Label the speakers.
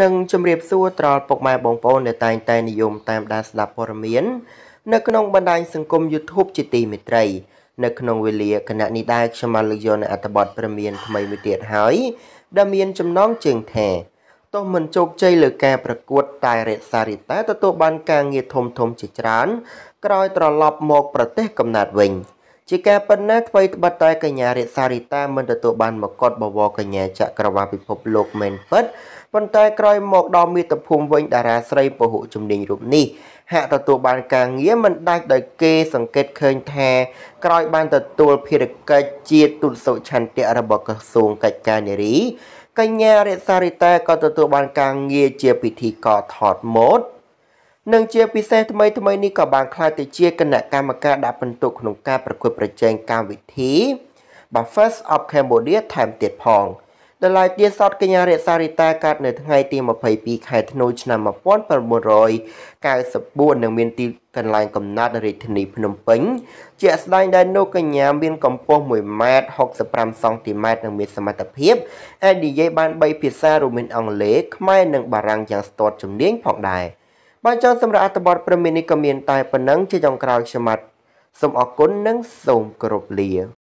Speaker 1: និងជំរាបសួរត្រល់ពុកម៉ែបងប្អូនដែលតែងតែនិយមតាមដានស្ដាប់ព័ត៌មាន នៅក្នុងបណ្ដាញសង្គម YouTube ជាទីមេត្រីនៅក្នុងវេលាគណៈនេះដែរខ្ញុំបានលើកយកនៅអត្ថបទព្រមានថ្មីមួយទៀតហើយដែលមានចំណងជើងថាទោះមិនជោគជ័យលើការប្រកួតតែរក្សារីតាទទួលបានការងារធំធំជាច្រើន ក្រោយត្រឡប់មកប្រទេសកំណើតវិញ។ជាការប៉ុណ្ណាថ្មីត្បិតតែកញ្ញារាជសារីតាមិនទទួលបានមកុដបវរកញ្ញាចក្រវាពិភពលោកមែនពិតប៉ុន្តែ ក្រោយមកដល់មាតុភូមិវិញតារាស្រីពហុជំនាញរូបនេះហាក់ទទួលបានការងារមិនដាច់ដោយគេសង្កេតឃើញថាក្រោយ បាន ទទួលភារកិច្ចជាទូតសុឆន្ទៈរបស់ក្រសួងកិច្ចការនារីកញ្ញារាជសារីតាក៏ទទួលបានការងារជាពិធីករថតម៉ូដនិងជាពិសេសថ្មីថ្មីនេះក៏បានខ្លាយទៅជាគណៈកម្មការដាក់ពិន្ទុក្នុងការប្រកួតប្រជែងកម្មវិធី Buffers of Cambodia ថែមទៀតផងដែលឡាយទៀតសតកញ្ញារក្សារីតាកើតនៅថ្ងៃទី22ខែធ្នូឆ្នាំ1994និងមានទីកន្លែងកំណត់នៅរាជធានីភ្នំពេញជាស្ដែងដែលនោះកញ្ញាមានកម្ពស់1ម៉ែត្រ65សង់ទីម៉ែត្រនិងមានសមត្ថភាពអាចនិយាយបាន3ភាសារួមមាន អង់គ្លេសខ្មែរនិងបារាំងយ៉ាងស្ទាត់ជំនាញផងដែរ។បើចង់សម្រាប់អត្ថបទព្រមនេះក៏មានតែប៉ុណ្ណឹងជាចុងក្រោយខ្ញុំបាទសូមអរគុណនិងសូមគោរពលា